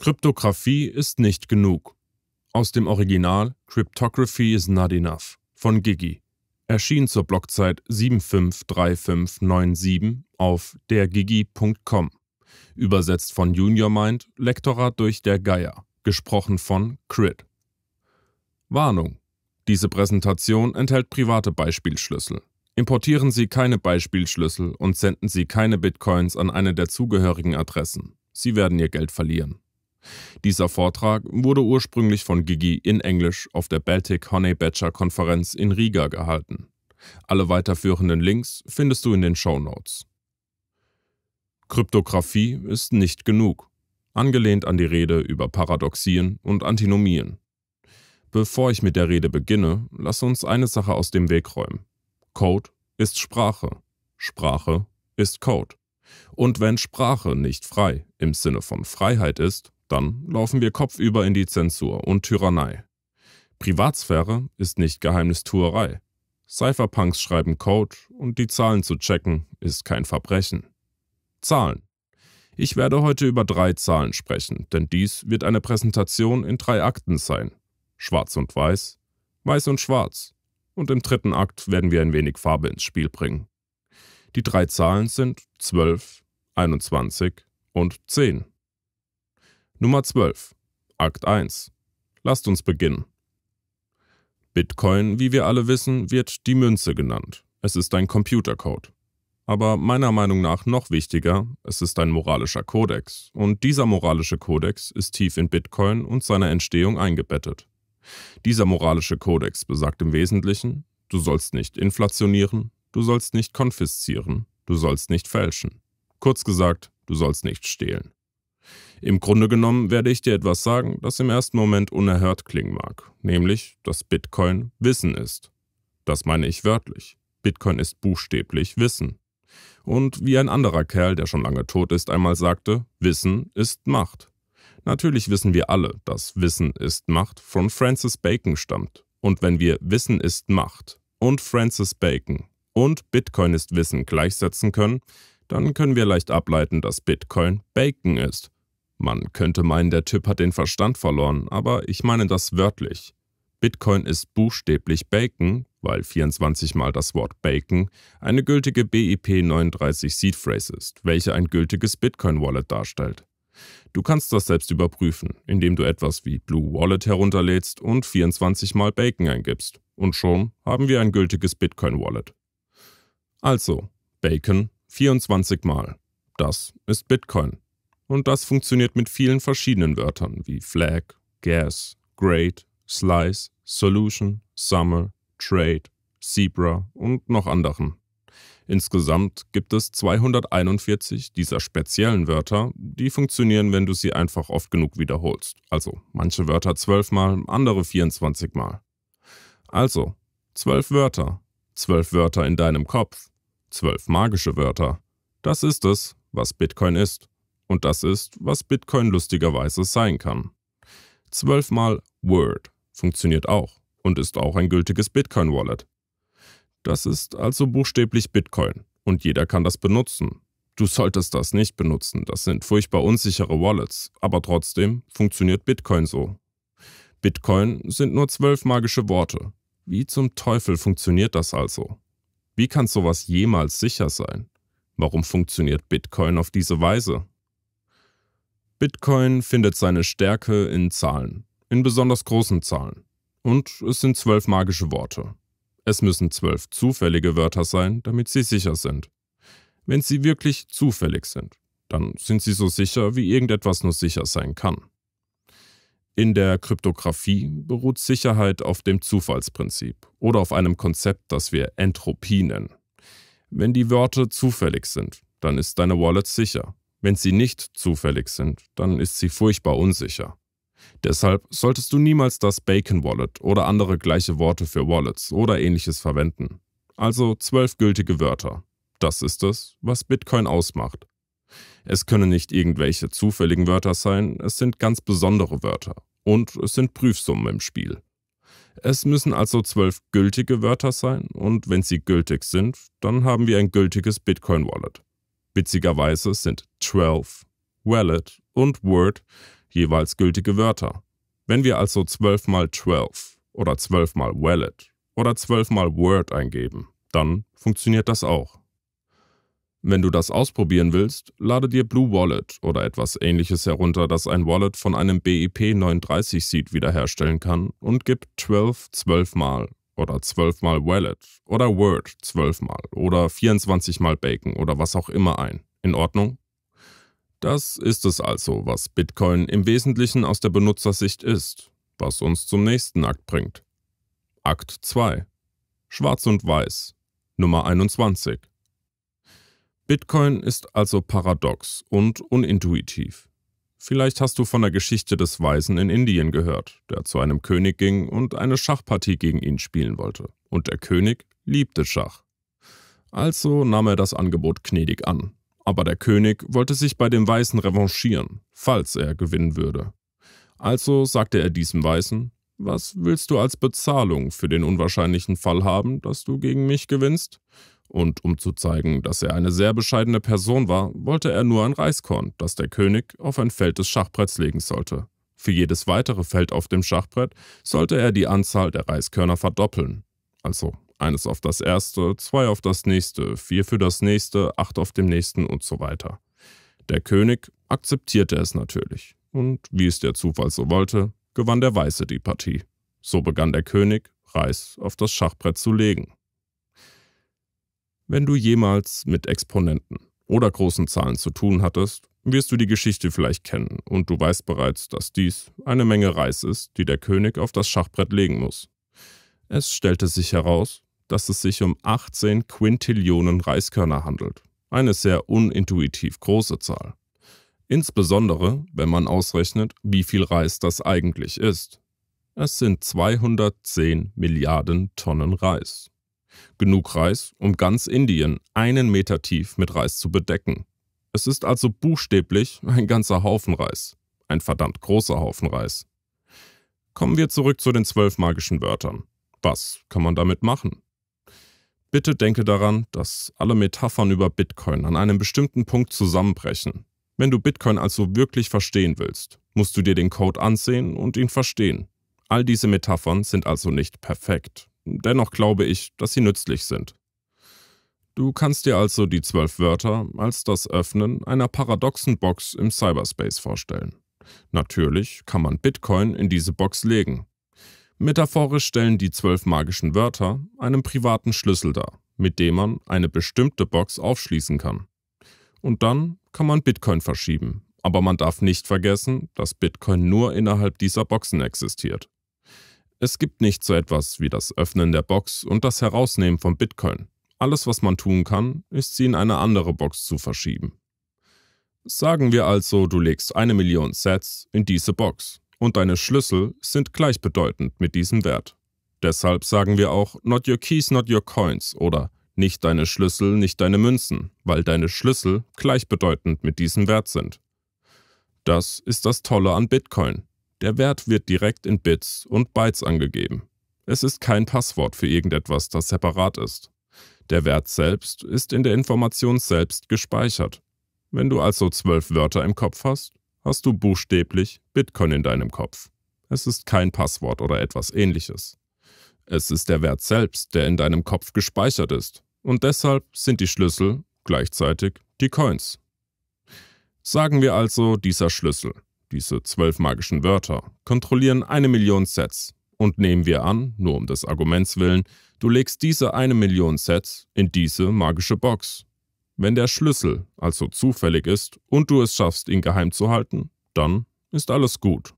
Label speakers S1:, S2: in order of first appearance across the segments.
S1: Kryptographie ist nicht genug. Aus dem Original Cryptography is not enough von Gigi. Erschien zur Blockzeit 753597 auf dergigi.com. Übersetzt von Junior Mind, Lektorat durch der Geier. Gesprochen von Crit. Warnung. Diese Präsentation enthält private Beispielschlüssel. Importieren Sie keine Beispielschlüssel und senden Sie keine Bitcoins an eine der zugehörigen Adressen. Sie werden Ihr Geld verlieren. Dieser Vortrag wurde ursprünglich von Gigi in Englisch auf der Baltic Honey Badger Konferenz in Riga gehalten. Alle weiterführenden Links findest du in den Show Notes. Kryptographie ist nicht genug, angelehnt an die Rede über Paradoxien und Antinomien. Bevor ich mit der Rede beginne, lass uns eine Sache aus dem Weg räumen. Code ist Sprache. Sprache ist Code. Und wenn Sprache nicht frei im Sinne von Freiheit ist, dann laufen wir kopfüber in die Zensur und Tyrannei. Privatsphäre ist nicht Geheimnistuerei. Cypherpunks schreiben Code und die Zahlen zu checken ist kein Verbrechen. Zahlen. Ich werde heute über drei Zahlen sprechen, denn dies wird eine Präsentation in drei Akten sein. Schwarz und Weiß, Weiß und Schwarz. Und im dritten Akt werden wir ein wenig Farbe ins Spiel bringen. Die drei Zahlen sind 12, 21 und 10. Nummer 12. Akt 1. Lasst uns beginnen. Bitcoin, wie wir alle wissen, wird die Münze genannt. Es ist ein Computercode. Aber meiner Meinung nach noch wichtiger, es ist ein moralischer Kodex. Und dieser moralische Kodex ist tief in Bitcoin und seiner Entstehung eingebettet. Dieser moralische Kodex besagt im Wesentlichen, du sollst nicht inflationieren, du sollst nicht konfiszieren, du sollst nicht fälschen. Kurz gesagt, du sollst nicht stehlen. Im Grunde genommen werde ich dir etwas sagen, das im ersten Moment unerhört klingen mag, nämlich, dass Bitcoin Wissen ist. Das meine ich wörtlich. Bitcoin ist buchstäblich Wissen. Und wie ein anderer Kerl, der schon lange tot ist, einmal sagte, Wissen ist Macht. Natürlich wissen wir alle, dass Wissen ist Macht von Francis Bacon stammt. Und wenn wir Wissen ist Macht und Francis Bacon und Bitcoin ist Wissen gleichsetzen können, dann können wir leicht ableiten, dass Bitcoin Bacon ist. Man könnte meinen, der Typ hat den Verstand verloren, aber ich meine das wörtlich. Bitcoin ist buchstäblich Bacon, weil 24 mal das Wort Bacon eine gültige BIP 39 Seed Phrase ist, welche ein gültiges Bitcoin Wallet darstellt. Du kannst das selbst überprüfen, indem du etwas wie Blue Wallet herunterlädst und 24 mal Bacon eingibst. Und schon haben wir ein gültiges Bitcoin Wallet. Also, Bacon 24 mal. Das ist Bitcoin und das funktioniert mit vielen verschiedenen Wörtern wie Flag, Gas, Great, Slice, Solution, Summer, Trade, Zebra und noch anderen. Insgesamt gibt es 241 dieser speziellen Wörter, die funktionieren, wenn du sie einfach oft genug wiederholst. Also manche Wörter zwölfmal, andere 24 Mal. Also, zwölf Wörter, zwölf Wörter in deinem Kopf, zwölf magische Wörter. Das ist es, was Bitcoin ist. Und das ist, was Bitcoin lustigerweise sein kann. Zwölfmal Word funktioniert auch und ist auch ein gültiges Bitcoin-Wallet. Das ist also buchstäblich Bitcoin und jeder kann das benutzen. Du solltest das nicht benutzen, das sind furchtbar unsichere Wallets, aber trotzdem funktioniert Bitcoin so. Bitcoin sind nur zwölf magische Worte. Wie zum Teufel funktioniert das also? Wie kann sowas jemals sicher sein? Warum funktioniert Bitcoin auf diese Weise? Bitcoin findet seine Stärke in Zahlen, in besonders großen Zahlen. Und es sind zwölf magische Worte. Es müssen zwölf zufällige Wörter sein, damit sie sicher sind. Wenn sie wirklich zufällig sind, dann sind sie so sicher, wie irgendetwas nur sicher sein kann. In der Kryptographie beruht Sicherheit auf dem Zufallsprinzip oder auf einem Konzept, das wir Entropie nennen. Wenn die Wörter zufällig sind, dann ist deine Wallet sicher. Wenn sie nicht zufällig sind, dann ist sie furchtbar unsicher. Deshalb solltest du niemals das Bacon Wallet oder andere gleiche Worte für Wallets oder ähnliches verwenden. Also zwölf gültige Wörter. Das ist es, was Bitcoin ausmacht. Es können nicht irgendwelche zufälligen Wörter sein, es sind ganz besondere Wörter und es sind Prüfsummen im Spiel. Es müssen also zwölf gültige Wörter sein und wenn sie gültig sind, dann haben wir ein gültiges Bitcoin Wallet. Witzigerweise sind 12, Wallet und Word jeweils gültige Wörter. Wenn wir also 12 mal 12 oder 12 mal Wallet oder 12 mal Word eingeben, dann funktioniert das auch. Wenn du das ausprobieren willst, lade dir Blue Wallet oder etwas ähnliches herunter, das ein Wallet von einem BIP 39 Seed wiederherstellen kann und gib 12 12 mal oder 12 mal Wallet oder Word 12 mal oder 24 mal Bacon oder was auch immer ein. In Ordnung? Das ist es also, was Bitcoin im Wesentlichen aus der Benutzersicht ist, was uns zum nächsten Akt bringt. Akt 2. Schwarz und Weiß. Nummer 21. Bitcoin ist also paradox und unintuitiv. Vielleicht hast du von der Geschichte des Weisen in Indien gehört, der zu einem König ging und eine Schachpartie gegen ihn spielen wollte. Und der König liebte Schach. Also nahm er das Angebot gnädig an. Aber der König wollte sich bei dem Weißen revanchieren, falls er gewinnen würde. Also sagte er diesem Weißen, was willst du als Bezahlung für den unwahrscheinlichen Fall haben, dass du gegen mich gewinnst? Und um zu zeigen, dass er eine sehr bescheidene Person war, wollte er nur ein Reiskorn, das der König auf ein Feld des Schachbretts legen sollte. Für jedes weitere Feld auf dem Schachbrett sollte er die Anzahl der Reiskörner verdoppeln. Also eines auf das erste, zwei auf das nächste, vier für das nächste, acht auf dem nächsten und so weiter. Der König akzeptierte es natürlich. Und wie es der Zufall so wollte, gewann der Weiße die Partie. So begann der König, Reis auf das Schachbrett zu legen. Wenn du jemals mit Exponenten oder großen Zahlen zu tun hattest, wirst du die Geschichte vielleicht kennen und du weißt bereits, dass dies eine Menge Reis ist, die der König auf das Schachbrett legen muss. Es stellte sich heraus, dass es sich um 18 Quintillionen Reiskörner handelt, eine sehr unintuitiv große Zahl. Insbesondere, wenn man ausrechnet, wie viel Reis das eigentlich ist. Es sind 210 Milliarden Tonnen Reis. Genug Reis, um ganz Indien einen Meter tief mit Reis zu bedecken. Es ist also buchstäblich ein ganzer Haufen Reis. Ein verdammt großer Haufen Reis. Kommen wir zurück zu den zwölf magischen Wörtern. Was kann man damit machen? Bitte denke daran, dass alle Metaphern über Bitcoin an einem bestimmten Punkt zusammenbrechen. Wenn du Bitcoin also wirklich verstehen willst, musst du dir den Code ansehen und ihn verstehen. All diese Metaphern sind also nicht perfekt. Dennoch glaube ich, dass sie nützlich sind. Du kannst dir also die zwölf Wörter als das Öffnen einer paradoxen Box im Cyberspace vorstellen. Natürlich kann man Bitcoin in diese Box legen. Metaphorisch stellen die zwölf magischen Wörter einen privaten Schlüssel dar, mit dem man eine bestimmte Box aufschließen kann. Und dann kann man Bitcoin verschieben, aber man darf nicht vergessen, dass Bitcoin nur innerhalb dieser Boxen existiert. Es gibt nicht so etwas wie das Öffnen der Box und das Herausnehmen von Bitcoin. Alles, was man tun kann, ist sie in eine andere Box zu verschieben. Sagen wir also, du legst eine Million Sets in diese Box und deine Schlüssel sind gleichbedeutend mit diesem Wert. Deshalb sagen wir auch Not your keys, not your coins oder Nicht deine Schlüssel, nicht deine Münzen, weil deine Schlüssel gleichbedeutend mit diesem Wert sind. Das ist das Tolle an Bitcoin. Der Wert wird direkt in Bits und Bytes angegeben. Es ist kein Passwort für irgendetwas, das separat ist. Der Wert selbst ist in der Information selbst gespeichert. Wenn du also zwölf Wörter im Kopf hast, hast du buchstäblich Bitcoin in deinem Kopf. Es ist kein Passwort oder etwas ähnliches. Es ist der Wert selbst, der in deinem Kopf gespeichert ist. Und deshalb sind die Schlüssel gleichzeitig die Coins. Sagen wir also dieser Schlüssel diese zwölf magischen Wörter kontrollieren eine Million Sets. Und nehmen wir an, nur um des Arguments willen, du legst diese eine Million Sets in diese magische Box. Wenn der Schlüssel also zufällig ist und du es schaffst, ihn geheim zu halten, dann ist alles gut.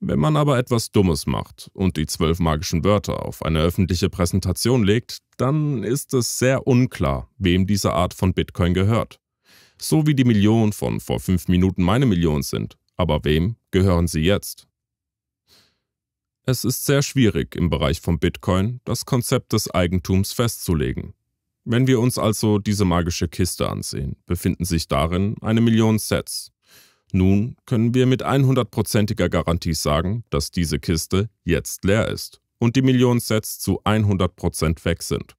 S1: Wenn man aber etwas Dummes macht und die zwölf magischen Wörter auf eine öffentliche Präsentation legt, dann ist es sehr unklar, wem diese Art von Bitcoin gehört. So wie die Millionen von vor fünf Minuten meine Millionen sind. Aber wem gehören sie jetzt? Es ist sehr schwierig im Bereich von Bitcoin das Konzept des Eigentums festzulegen. Wenn wir uns also diese magische Kiste ansehen, befinden sich darin eine Million Sets. Nun können wir mit 100%iger Garantie sagen, dass diese Kiste jetzt leer ist und die Millionen Sets zu 100% weg sind.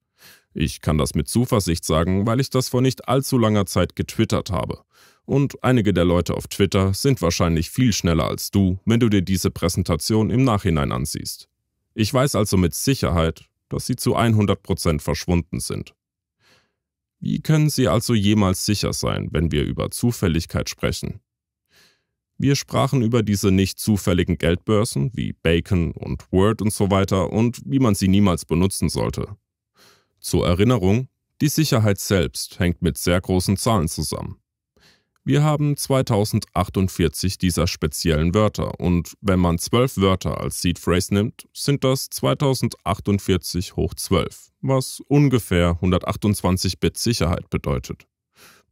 S1: Ich kann das mit Zuversicht sagen, weil ich das vor nicht allzu langer Zeit getwittert habe. Und einige der Leute auf Twitter sind wahrscheinlich viel schneller als du, wenn du dir diese Präsentation im Nachhinein ansiehst. Ich weiß also mit Sicherheit, dass sie zu 100% verschwunden sind. Wie können sie also jemals sicher sein, wenn wir über Zufälligkeit sprechen? Wir sprachen über diese nicht zufälligen Geldbörsen wie Bacon und Word und so weiter und wie man sie niemals benutzen sollte. Zur Erinnerung, die Sicherheit selbst hängt mit sehr großen Zahlen zusammen. Wir haben 2048 dieser speziellen Wörter und wenn man 12 Wörter als Seed Phrase nimmt, sind das 2048 hoch 12, was ungefähr 128 Bit Sicherheit bedeutet.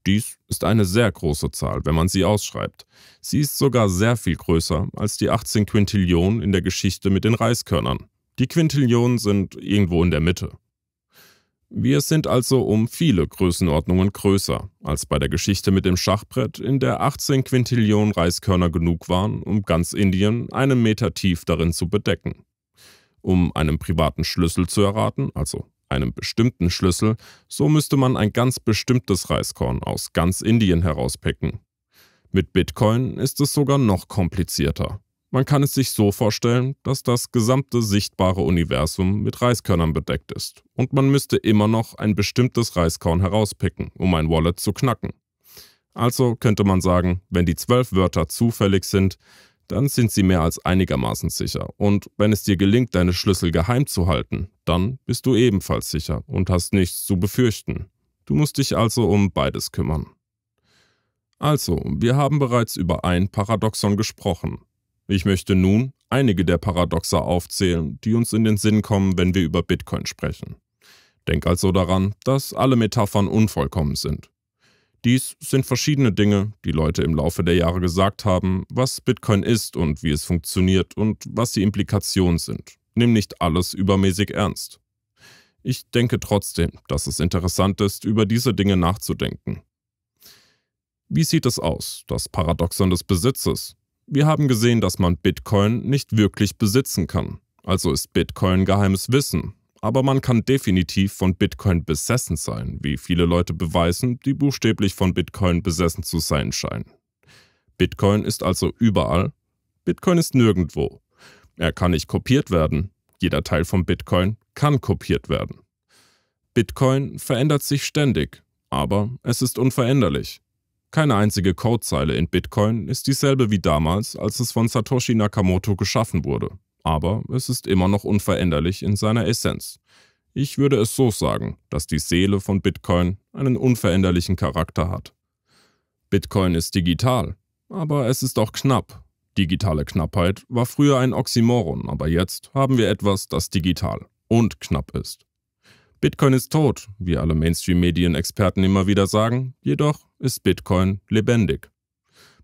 S1: Dies ist eine sehr große Zahl, wenn man sie ausschreibt. Sie ist sogar sehr viel größer als die 18 Quintillionen in der Geschichte mit den Reiskörnern. Die Quintillionen sind irgendwo in der Mitte. Wir sind also um viele Größenordnungen größer als bei der Geschichte mit dem Schachbrett, in der 18 Quintillionen Reiskörner genug waren, um ganz Indien einen Meter tief darin zu bedecken. Um einen privaten Schlüssel zu erraten, also einen bestimmten Schlüssel, so müsste man ein ganz bestimmtes Reiskorn aus ganz Indien herauspicken. Mit Bitcoin ist es sogar noch komplizierter. Man kann es sich so vorstellen, dass das gesamte sichtbare Universum mit Reiskörnern bedeckt ist und man müsste immer noch ein bestimmtes Reiskorn herauspicken, um ein Wallet zu knacken. Also könnte man sagen, wenn die zwölf Wörter zufällig sind, dann sind sie mehr als einigermaßen sicher. Und wenn es dir gelingt, deine Schlüssel geheim zu halten, dann bist du ebenfalls sicher und hast nichts zu befürchten. Du musst dich also um beides kümmern. Also, wir haben bereits über ein Paradoxon gesprochen, ich möchte nun einige der Paradoxe aufzählen, die uns in den Sinn kommen, wenn wir über Bitcoin sprechen. Denk also daran, dass alle Metaphern unvollkommen sind. Dies sind verschiedene Dinge, die Leute im Laufe der Jahre gesagt haben, was Bitcoin ist und wie es funktioniert und was die Implikationen sind. Nimm nicht alles übermäßig ernst. Ich denke trotzdem, dass es interessant ist, über diese Dinge nachzudenken. Wie sieht es aus, das Paradoxon des Besitzes? Wir haben gesehen, dass man Bitcoin nicht wirklich besitzen kann. Also ist Bitcoin geheimes Wissen. Aber man kann definitiv von Bitcoin besessen sein, wie viele Leute beweisen, die buchstäblich von Bitcoin besessen zu sein scheinen. Bitcoin ist also überall. Bitcoin ist nirgendwo. Er kann nicht kopiert werden. Jeder Teil von Bitcoin kann kopiert werden. Bitcoin verändert sich ständig, aber es ist unveränderlich. Keine einzige Codezeile in Bitcoin ist dieselbe wie damals, als es von Satoshi Nakamoto geschaffen wurde, aber es ist immer noch unveränderlich in seiner Essenz. Ich würde es so sagen, dass die Seele von Bitcoin einen unveränderlichen Charakter hat. Bitcoin ist digital, aber es ist auch knapp. Digitale Knappheit war früher ein Oxymoron, aber jetzt haben wir etwas, das digital und knapp ist. Bitcoin ist tot, wie alle Mainstream-Medien-Experten immer wieder sagen, jedoch ist Bitcoin lebendig.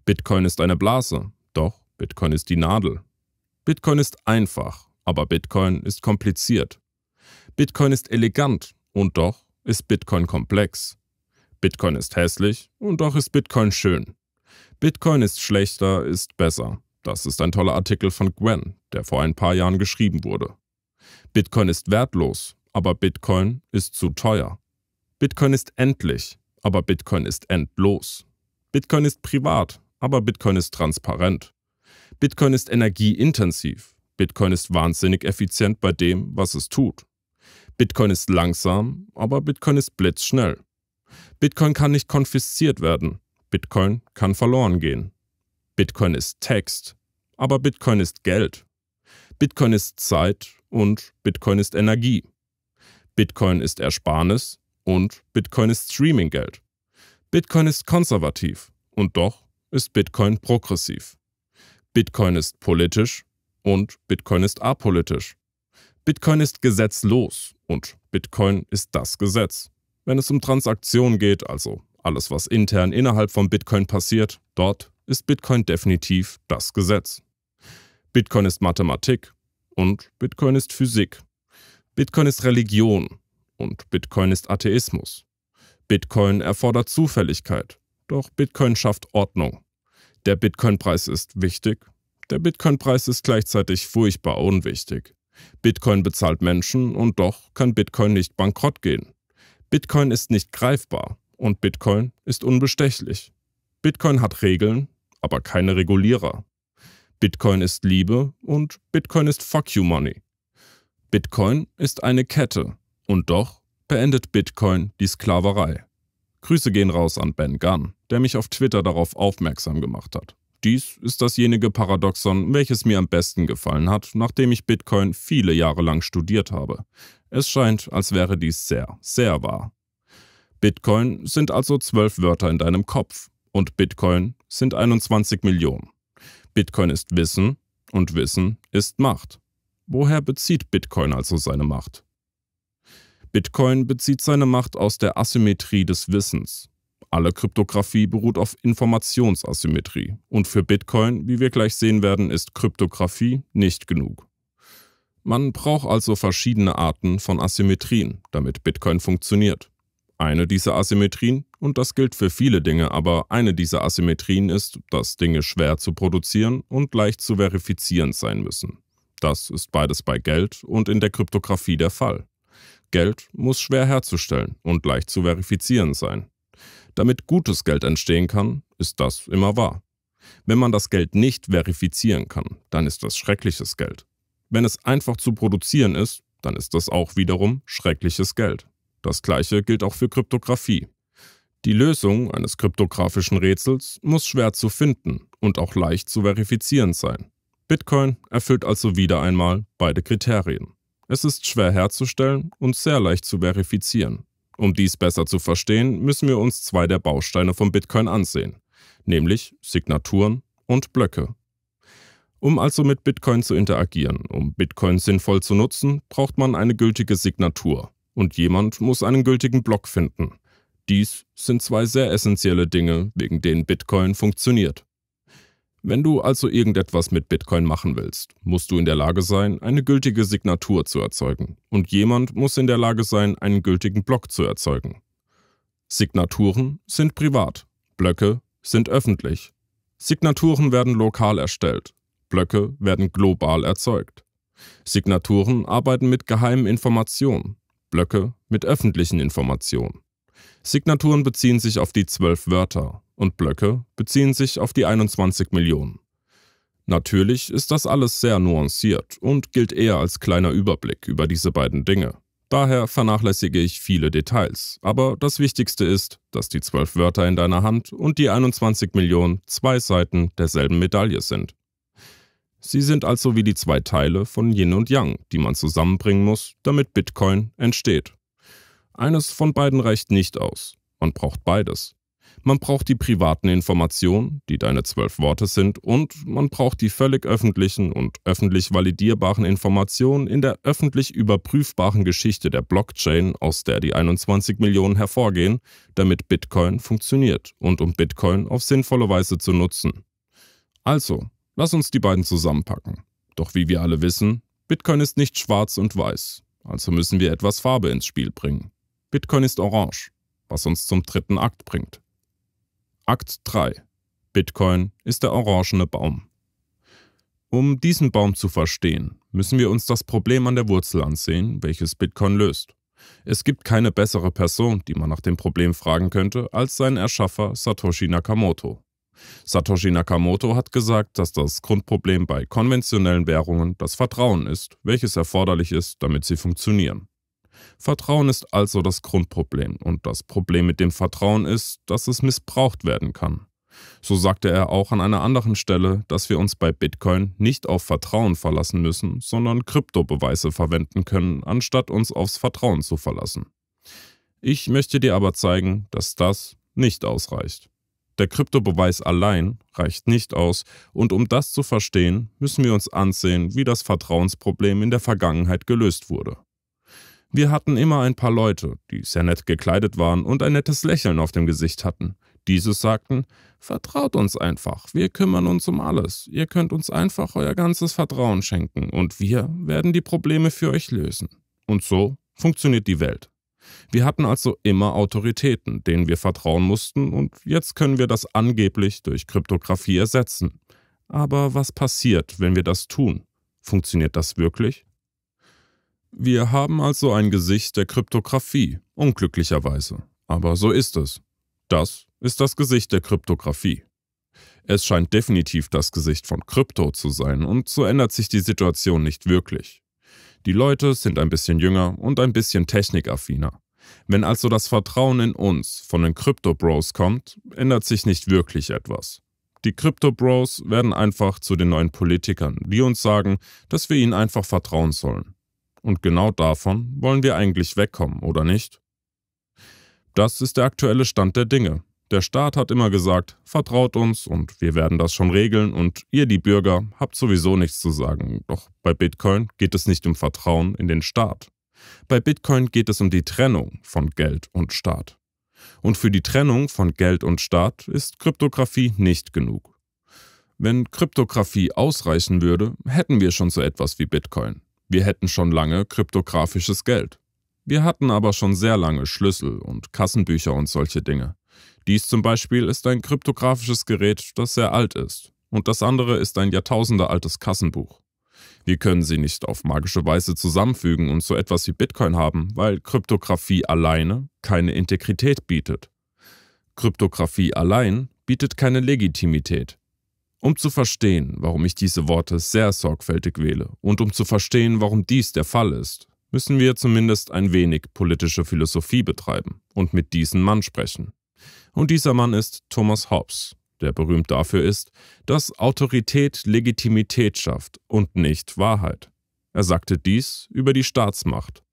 S1: Bitcoin ist eine Blase, doch Bitcoin ist die Nadel. Bitcoin ist einfach, aber Bitcoin ist kompliziert. Bitcoin ist elegant und doch ist Bitcoin komplex. Bitcoin ist hässlich und doch ist Bitcoin schön. Bitcoin ist schlechter, ist besser. Das ist ein toller Artikel von Gwen, der vor ein paar Jahren geschrieben wurde. Bitcoin ist wertlos aber Bitcoin ist zu teuer. Bitcoin ist endlich, aber Bitcoin ist endlos. Bitcoin ist privat, aber Bitcoin ist transparent. Bitcoin ist energieintensiv. Bitcoin ist wahnsinnig effizient bei dem, was es tut. Bitcoin ist langsam, aber Bitcoin ist blitzschnell. Bitcoin kann nicht konfisziert werden. Bitcoin kann verloren gehen. Bitcoin ist Text, aber Bitcoin ist Geld. Bitcoin ist Zeit und Bitcoin ist Energie. Bitcoin ist Ersparnis und Bitcoin ist Streaminggeld. Bitcoin ist konservativ und doch ist Bitcoin progressiv. Bitcoin ist politisch und Bitcoin ist apolitisch. Bitcoin ist gesetzlos und Bitcoin ist das Gesetz. Wenn es um Transaktionen geht, also alles, was intern innerhalb von Bitcoin passiert, dort ist Bitcoin definitiv das Gesetz. Bitcoin ist Mathematik und Bitcoin ist Physik. Bitcoin ist Religion und Bitcoin ist Atheismus. Bitcoin erfordert Zufälligkeit, doch Bitcoin schafft Ordnung. Der Bitcoin-Preis ist wichtig, der Bitcoin-Preis ist gleichzeitig furchtbar unwichtig. Bitcoin bezahlt Menschen und doch kann Bitcoin nicht bankrott gehen. Bitcoin ist nicht greifbar und Bitcoin ist unbestechlich. Bitcoin hat Regeln, aber keine Regulierer. Bitcoin ist Liebe und Bitcoin ist Fuck You Money. Bitcoin ist eine Kette und doch beendet Bitcoin die Sklaverei. Grüße gehen raus an Ben Gunn, der mich auf Twitter darauf aufmerksam gemacht hat. Dies ist dasjenige Paradoxon, welches mir am besten gefallen hat, nachdem ich Bitcoin viele Jahre lang studiert habe. Es scheint, als wäre dies sehr, sehr wahr. Bitcoin sind also zwölf Wörter in deinem Kopf und Bitcoin sind 21 Millionen. Bitcoin ist Wissen und Wissen ist Macht. Woher bezieht Bitcoin also seine Macht? Bitcoin bezieht seine Macht aus der Asymmetrie des Wissens. Alle Kryptographie beruht auf Informationsasymmetrie und für Bitcoin, wie wir gleich sehen werden, ist Kryptographie nicht genug. Man braucht also verschiedene Arten von Asymmetrien, damit Bitcoin funktioniert. Eine dieser Asymmetrien, und das gilt für viele Dinge, aber eine dieser Asymmetrien ist, dass Dinge schwer zu produzieren und leicht zu verifizieren sein müssen. Das ist beides bei Geld und in der Kryptographie der Fall. Geld muss schwer herzustellen und leicht zu verifizieren sein. Damit gutes Geld entstehen kann, ist das immer wahr. Wenn man das Geld nicht verifizieren kann, dann ist das schreckliches Geld. Wenn es einfach zu produzieren ist, dann ist das auch wiederum schreckliches Geld. Das gleiche gilt auch für Kryptographie. Die Lösung eines kryptografischen Rätsels muss schwer zu finden und auch leicht zu verifizieren sein. Bitcoin erfüllt also wieder einmal beide Kriterien. Es ist schwer herzustellen und sehr leicht zu verifizieren. Um dies besser zu verstehen, müssen wir uns zwei der Bausteine von Bitcoin ansehen, nämlich Signaturen und Blöcke. Um also mit Bitcoin zu interagieren, um Bitcoin sinnvoll zu nutzen, braucht man eine gültige Signatur und jemand muss einen gültigen Block finden. Dies sind zwei sehr essentielle Dinge, wegen denen Bitcoin funktioniert. Wenn du also irgendetwas mit Bitcoin machen willst, musst du in der Lage sein, eine gültige Signatur zu erzeugen. Und jemand muss in der Lage sein, einen gültigen Block zu erzeugen. Signaturen sind privat, Blöcke sind öffentlich. Signaturen werden lokal erstellt, Blöcke werden global erzeugt. Signaturen arbeiten mit geheimen Informationen, Blöcke mit öffentlichen Informationen. Signaturen beziehen sich auf die zwölf Wörter und Blöcke beziehen sich auf die 21 Millionen. Natürlich ist das alles sehr nuanciert und gilt eher als kleiner Überblick über diese beiden Dinge. Daher vernachlässige ich viele Details, aber das Wichtigste ist, dass die zwölf Wörter in deiner Hand und die 21 Millionen zwei Seiten derselben Medaille sind. Sie sind also wie die zwei Teile von Yin und Yang, die man zusammenbringen muss, damit Bitcoin entsteht. Eines von beiden reicht nicht aus. Man braucht beides. Man braucht die privaten Informationen, die deine zwölf Worte sind, und man braucht die völlig öffentlichen und öffentlich validierbaren Informationen in der öffentlich überprüfbaren Geschichte der Blockchain, aus der die 21 Millionen hervorgehen, damit Bitcoin funktioniert und um Bitcoin auf sinnvolle Weise zu nutzen. Also, lass uns die beiden zusammenpacken. Doch wie wir alle wissen, Bitcoin ist nicht schwarz und weiß, also müssen wir etwas Farbe ins Spiel bringen. Bitcoin ist orange, was uns zum dritten Akt bringt. Akt 3. Bitcoin ist der orangene Baum. Um diesen Baum zu verstehen, müssen wir uns das Problem an der Wurzel ansehen, welches Bitcoin löst. Es gibt keine bessere Person, die man nach dem Problem fragen könnte, als sein Erschaffer Satoshi Nakamoto. Satoshi Nakamoto hat gesagt, dass das Grundproblem bei konventionellen Währungen das Vertrauen ist, welches erforderlich ist, damit sie funktionieren. Vertrauen ist also das Grundproblem und das Problem mit dem Vertrauen ist, dass es missbraucht werden kann. So sagte er auch an einer anderen Stelle, dass wir uns bei Bitcoin nicht auf Vertrauen verlassen müssen, sondern Kryptobeweise verwenden können, anstatt uns aufs Vertrauen zu verlassen. Ich möchte dir aber zeigen, dass das nicht ausreicht. Der Kryptobeweis allein reicht nicht aus, und um das zu verstehen, müssen wir uns ansehen, wie das Vertrauensproblem in der Vergangenheit gelöst wurde. Wir hatten immer ein paar Leute, die sehr nett gekleidet waren und ein nettes Lächeln auf dem Gesicht hatten. Dieses sagten, vertraut uns einfach, wir kümmern uns um alles, ihr könnt uns einfach euer ganzes Vertrauen schenken und wir werden die Probleme für euch lösen. Und so funktioniert die Welt. Wir hatten also immer Autoritäten, denen wir vertrauen mussten, und jetzt können wir das angeblich durch Kryptographie ersetzen. Aber was passiert, wenn wir das tun? Funktioniert das wirklich? Wir haben also ein Gesicht der Kryptographie, unglücklicherweise. Aber so ist es. Das ist das Gesicht der Kryptographie. Es scheint definitiv das Gesicht von Krypto zu sein und so ändert sich die Situation nicht wirklich. Die Leute sind ein bisschen jünger und ein bisschen technikaffiner. Wenn also das Vertrauen in uns von den Crypto Bros kommt, ändert sich nicht wirklich etwas. Die Crypto Bros werden einfach zu den neuen Politikern, die uns sagen, dass wir ihnen einfach vertrauen sollen. Und genau davon wollen wir eigentlich wegkommen, oder nicht? Das ist der aktuelle Stand der Dinge. Der Staat hat immer gesagt, vertraut uns und wir werden das schon regeln und ihr, die Bürger, habt sowieso nichts zu sagen. Doch bei Bitcoin geht es nicht um Vertrauen in den Staat. Bei Bitcoin geht es um die Trennung von Geld und Staat. Und für die Trennung von Geld und Staat ist Kryptographie nicht genug. Wenn Kryptographie ausreichen würde, hätten wir schon so etwas wie Bitcoin. Wir hätten schon lange kryptografisches Geld. Wir hatten aber schon sehr lange Schlüssel und Kassenbücher und solche Dinge. Dies zum Beispiel ist ein kryptografisches Gerät, das sehr alt ist, und das andere ist ein Jahrtausende altes Kassenbuch. Wir können sie nicht auf magische Weise zusammenfügen und so etwas wie Bitcoin haben, weil Kryptographie alleine keine Integrität bietet. Kryptographie allein bietet keine Legitimität. Um zu verstehen, warum ich diese Worte sehr sorgfältig wähle und um zu verstehen, warum dies der Fall ist, müssen wir zumindest ein wenig politische Philosophie betreiben und mit diesem Mann sprechen. Und dieser Mann ist Thomas Hobbes, der berühmt dafür ist, dass Autorität Legitimität schafft und nicht Wahrheit. Er sagte dies über die Staatsmacht.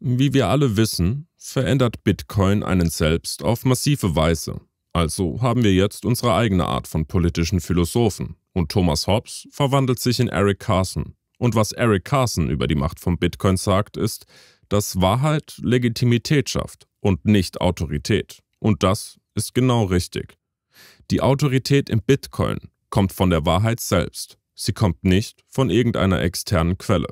S1: Wie wir alle wissen, verändert Bitcoin einen selbst auf massive Weise also haben wir jetzt unsere eigene Art von politischen Philosophen. Und Thomas Hobbes verwandelt sich in Eric Carson. Und was Eric Carson über die Macht von Bitcoin sagt, ist, dass Wahrheit Legitimität schafft und nicht Autorität. Und das ist genau richtig. Die Autorität im Bitcoin kommt von der Wahrheit selbst. Sie kommt nicht von irgendeiner externen Quelle.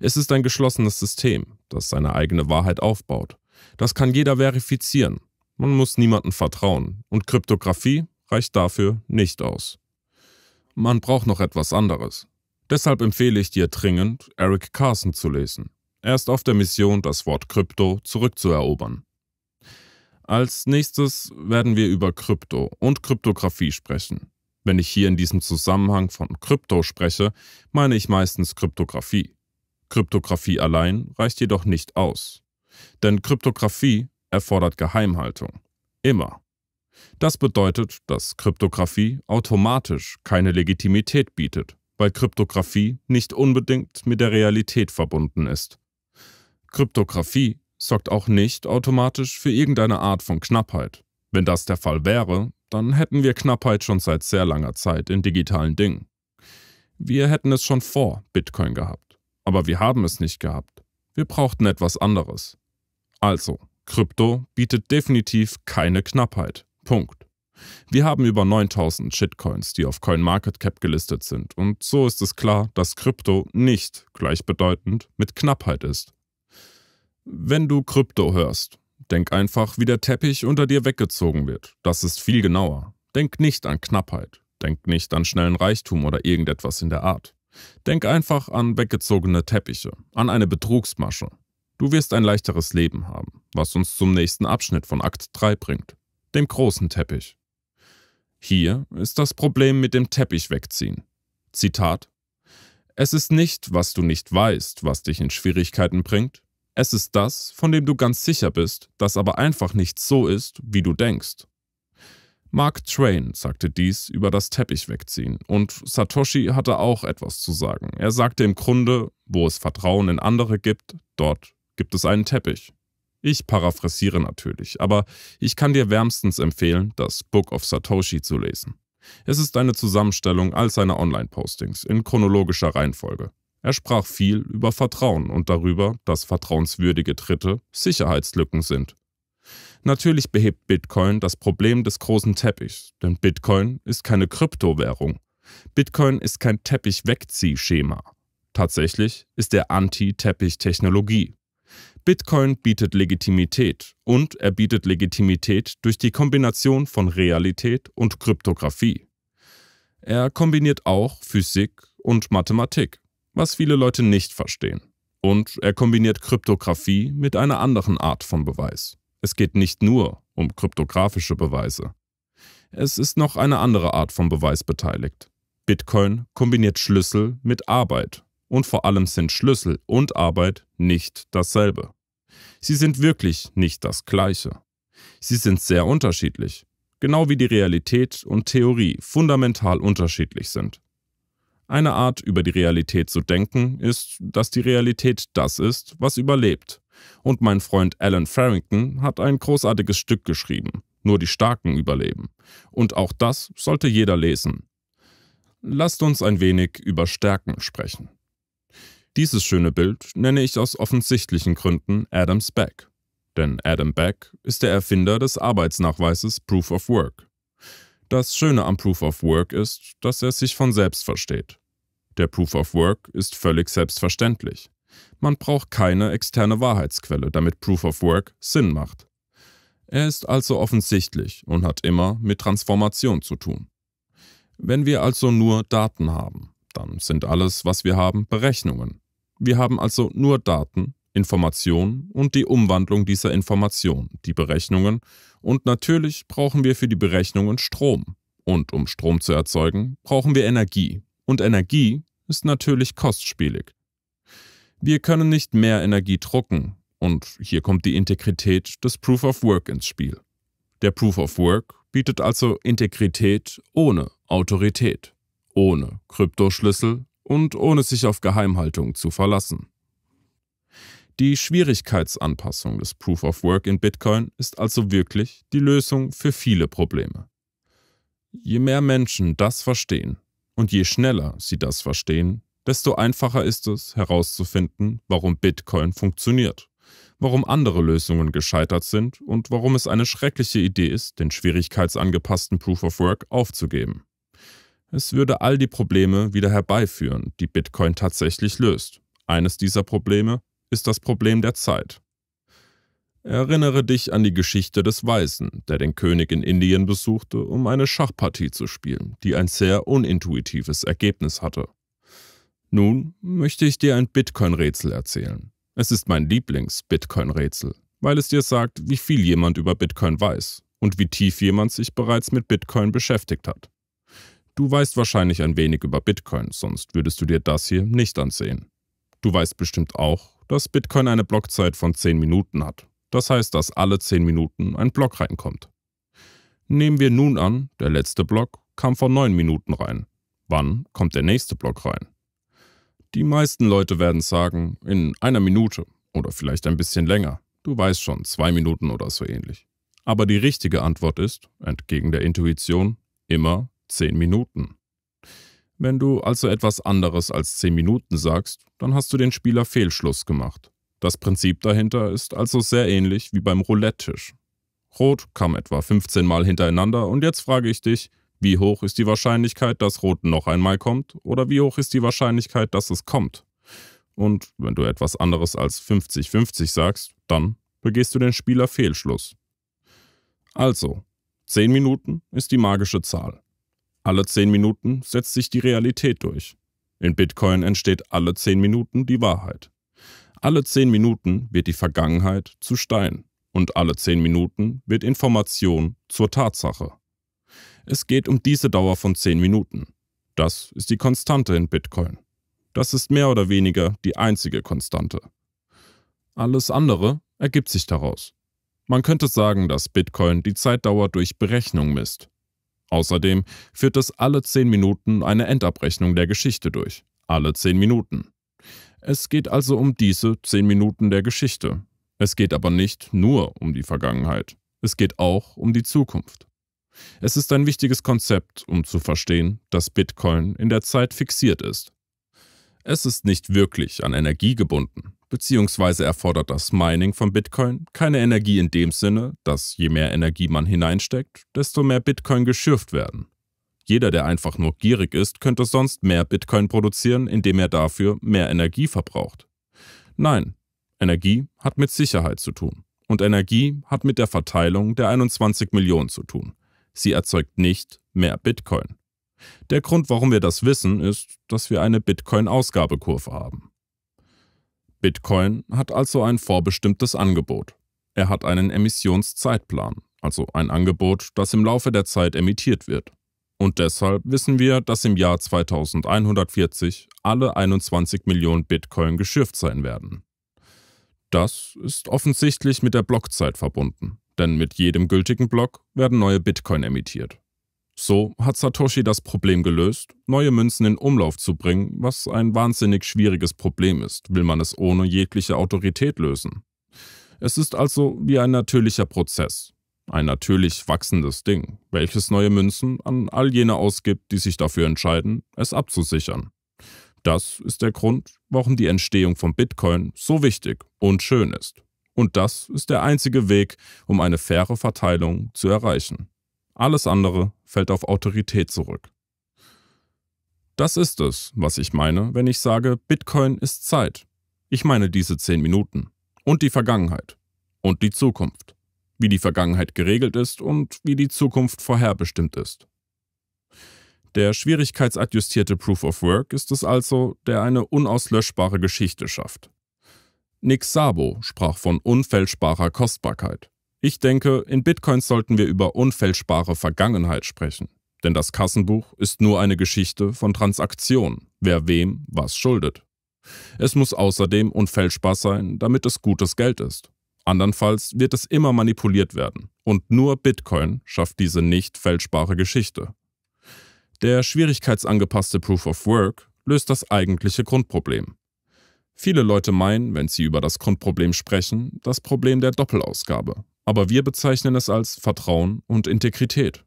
S1: Es ist ein geschlossenes System, das seine eigene Wahrheit aufbaut. Das kann jeder verifizieren man muss niemandem vertrauen und Kryptographie reicht dafür nicht aus. Man braucht noch etwas anderes. Deshalb empfehle ich dir dringend, Eric Carson zu lesen. Er ist auf der Mission, das Wort Krypto zurückzuerobern. Als nächstes werden wir über Krypto und Kryptographie sprechen. Wenn ich hier in diesem Zusammenhang von Krypto spreche, meine ich meistens Kryptographie. Kryptographie allein reicht jedoch nicht aus. Denn Kryptographie erfordert Geheimhaltung. Immer. Das bedeutet, dass Kryptographie automatisch keine Legitimität bietet, weil Kryptographie nicht unbedingt mit der Realität verbunden ist. Kryptographie sorgt auch nicht automatisch für irgendeine Art von Knappheit. Wenn das der Fall wäre, dann hätten wir Knappheit schon seit sehr langer Zeit in digitalen Dingen. Wir hätten es schon vor Bitcoin gehabt, aber wir haben es nicht gehabt. Wir brauchten etwas anderes. Also Krypto bietet definitiv keine Knappheit. Punkt. Wir haben über 9000 Shitcoins, die auf CoinMarketCap gelistet sind, und so ist es klar, dass Krypto nicht gleichbedeutend mit Knappheit ist. Wenn du Krypto hörst, denk einfach, wie der Teppich unter dir weggezogen wird. Das ist viel genauer. Denk nicht an Knappheit, denk nicht an schnellen Reichtum oder irgendetwas in der Art. Denk einfach an weggezogene Teppiche, an eine Betrugsmasche, Du wirst ein leichteres Leben haben, was uns zum nächsten Abschnitt von Akt 3 bringt, dem großen Teppich. Hier ist das Problem mit dem Teppich wegziehen. Zitat Es ist nicht, was du nicht weißt, was dich in Schwierigkeiten bringt, es ist das, von dem du ganz sicher bist, das aber einfach nicht so ist, wie du denkst. Mark Twain sagte dies über das Teppich wegziehen und Satoshi hatte auch etwas zu sagen. Er sagte im Grunde, wo es Vertrauen in andere gibt, dort gibt es einen Teppich. Ich paraphrasiere natürlich, aber ich kann dir wärmstens empfehlen, das Book of Satoshi zu lesen. Es ist eine Zusammenstellung all seiner Online-Postings in chronologischer Reihenfolge. Er sprach viel über Vertrauen und darüber, dass vertrauenswürdige Dritte Sicherheitslücken sind. Natürlich behebt Bitcoin das Problem des großen Teppichs, denn Bitcoin ist keine Kryptowährung. Bitcoin ist kein teppich schema Tatsächlich ist er Anti-Teppich-Technologie, Bitcoin bietet Legitimität und er bietet Legitimität durch die Kombination von Realität und Kryptographie. Er kombiniert auch Physik und Mathematik, was viele Leute nicht verstehen. Und er kombiniert Kryptographie mit einer anderen Art von Beweis. Es geht nicht nur um kryptografische Beweise. Es ist noch eine andere Art von Beweis beteiligt. Bitcoin kombiniert Schlüssel mit Arbeit und vor allem sind Schlüssel und Arbeit nicht dasselbe. Sie sind wirklich nicht das Gleiche. Sie sind sehr unterschiedlich, genau wie die Realität und Theorie fundamental unterschiedlich sind. Eine Art, über die Realität zu denken, ist, dass die Realität das ist, was überlebt. Und mein Freund Alan Farrington hat ein großartiges Stück geschrieben, nur die Starken überleben. Und auch das sollte jeder lesen. Lasst uns ein wenig über Stärken sprechen. Dieses schöne Bild nenne ich aus offensichtlichen Gründen Adams Beck, denn Adam Beck ist der Erfinder des Arbeitsnachweises Proof of Work. Das Schöne am Proof of Work ist, dass er sich von selbst versteht. Der Proof of Work ist völlig selbstverständlich. Man braucht keine externe Wahrheitsquelle, damit Proof of Work Sinn macht. Er ist also offensichtlich und hat immer mit Transformation zu tun. Wenn wir also nur Daten haben, dann sind alles, was wir haben, Berechnungen. Wir haben also nur Daten, Informationen und die Umwandlung dieser Informationen, die Berechnungen und natürlich brauchen wir für die Berechnungen Strom. Und um Strom zu erzeugen, brauchen wir Energie. Und Energie ist natürlich kostspielig. Wir können nicht mehr Energie drucken und hier kommt die Integrität des Proof of Work ins Spiel. Der Proof of Work bietet also Integrität ohne Autorität, ohne Kryptoschlüssel und ohne sich auf Geheimhaltung zu verlassen. Die Schwierigkeitsanpassung des Proof of Work in Bitcoin ist also wirklich die Lösung für viele Probleme. Je mehr Menschen das verstehen und je schneller sie das verstehen, desto einfacher ist es herauszufinden, warum Bitcoin funktioniert, warum andere Lösungen gescheitert sind und warum es eine schreckliche Idee ist, den schwierigkeitsangepassten Proof of Work aufzugeben. Es würde all die Probleme wieder herbeiführen, die Bitcoin tatsächlich löst. Eines dieser Probleme ist das Problem der Zeit. Erinnere dich an die Geschichte des Weisen, der den König in Indien besuchte, um eine Schachpartie zu spielen, die ein sehr unintuitives Ergebnis hatte. Nun möchte ich dir ein Bitcoin-Rätsel erzählen. Es ist mein Lieblings-Bitcoin-Rätsel, weil es dir sagt, wie viel jemand über Bitcoin weiß und wie tief jemand sich bereits mit Bitcoin beschäftigt hat. Du weißt wahrscheinlich ein wenig über Bitcoin, sonst würdest du dir das hier nicht ansehen. Du weißt bestimmt auch, dass Bitcoin eine Blockzeit von 10 Minuten hat. Das heißt, dass alle 10 Minuten ein Block reinkommt. Nehmen wir nun an, der letzte Block kam vor 9 Minuten rein. Wann kommt der nächste Block rein? Die meisten Leute werden sagen, in einer Minute oder vielleicht ein bisschen länger. Du weißt schon, zwei Minuten oder so ähnlich. Aber die richtige Antwort ist, entgegen der Intuition, immer Zehn Minuten. Wenn du also etwas anderes als zehn Minuten sagst, dann hast du den Spieler Fehlschluss gemacht. Das Prinzip dahinter ist also sehr ähnlich wie beim Roulette-Tisch. Rot kam etwa 15 Mal hintereinander und jetzt frage ich dich, wie hoch ist die Wahrscheinlichkeit, dass Rot noch einmal kommt oder wie hoch ist die Wahrscheinlichkeit, dass es kommt? Und wenn du etwas anderes als 50-50 sagst, dann begehst du den Spieler Fehlschluss. Also, 10 Minuten ist die magische Zahl. Alle zehn Minuten setzt sich die Realität durch. In Bitcoin entsteht alle zehn Minuten die Wahrheit. Alle zehn Minuten wird die Vergangenheit zu Stein und alle zehn Minuten wird Information zur Tatsache. Es geht um diese Dauer von zehn Minuten. Das ist die Konstante in Bitcoin. Das ist mehr oder weniger die einzige Konstante. Alles andere ergibt sich daraus. Man könnte sagen, dass Bitcoin die Zeitdauer durch Berechnung misst. Außerdem führt es alle 10 Minuten eine Endabrechnung der Geschichte durch. Alle 10 Minuten. Es geht also um diese 10 Minuten der Geschichte. Es geht aber nicht nur um die Vergangenheit. Es geht auch um die Zukunft. Es ist ein wichtiges Konzept, um zu verstehen, dass Bitcoin in der Zeit fixiert ist. Es ist nicht wirklich an Energie gebunden, beziehungsweise erfordert das Mining von Bitcoin keine Energie in dem Sinne, dass je mehr Energie man hineinsteckt, desto mehr Bitcoin geschürft werden. Jeder, der einfach nur gierig ist, könnte sonst mehr Bitcoin produzieren, indem er dafür mehr Energie verbraucht. Nein, Energie hat mit Sicherheit zu tun. Und Energie hat mit der Verteilung der 21 Millionen zu tun. Sie erzeugt nicht mehr Bitcoin. Der Grund, warum wir das wissen, ist, dass wir eine Bitcoin-Ausgabekurve haben. Bitcoin hat also ein vorbestimmtes Angebot. Er hat einen Emissionszeitplan, also ein Angebot, das im Laufe der Zeit emittiert wird. Und deshalb wissen wir, dass im Jahr 2140 alle 21 Millionen Bitcoin geschürft sein werden. Das ist offensichtlich mit der Blockzeit verbunden, denn mit jedem gültigen Block werden neue Bitcoin emittiert. So hat Satoshi das Problem gelöst, neue Münzen in Umlauf zu bringen, was ein wahnsinnig schwieriges Problem ist, will man es ohne jegliche Autorität lösen. Es ist also wie ein natürlicher Prozess, ein natürlich wachsendes Ding, welches neue Münzen an all jene ausgibt, die sich dafür entscheiden, es abzusichern. Das ist der Grund, warum die Entstehung von Bitcoin so wichtig und schön ist. Und das ist der einzige Weg, um eine faire Verteilung zu erreichen. Alles andere fällt auf Autorität zurück. Das ist es, was ich meine, wenn ich sage, Bitcoin ist Zeit. Ich meine diese zehn Minuten. Und die Vergangenheit. Und die Zukunft. Wie die Vergangenheit geregelt ist und wie die Zukunft vorherbestimmt ist. Der schwierigkeitsadjustierte Proof of Work ist es also, der eine unauslöschbare Geschichte schafft. Nick Sabo sprach von unfälschbarer Kostbarkeit. Ich denke, in Bitcoins sollten wir über unfälschbare Vergangenheit sprechen. Denn das Kassenbuch ist nur eine Geschichte von Transaktionen, wer wem was schuldet. Es muss außerdem unfälschbar sein, damit es gutes Geld ist. Andernfalls wird es immer manipuliert werden. Und nur Bitcoin schafft diese nicht fälschbare Geschichte. Der schwierigkeitsangepasste Proof of Work löst das eigentliche Grundproblem. Viele Leute meinen, wenn sie über das Grundproblem sprechen, das Problem der Doppelausgabe, aber wir bezeichnen es als Vertrauen und Integrität.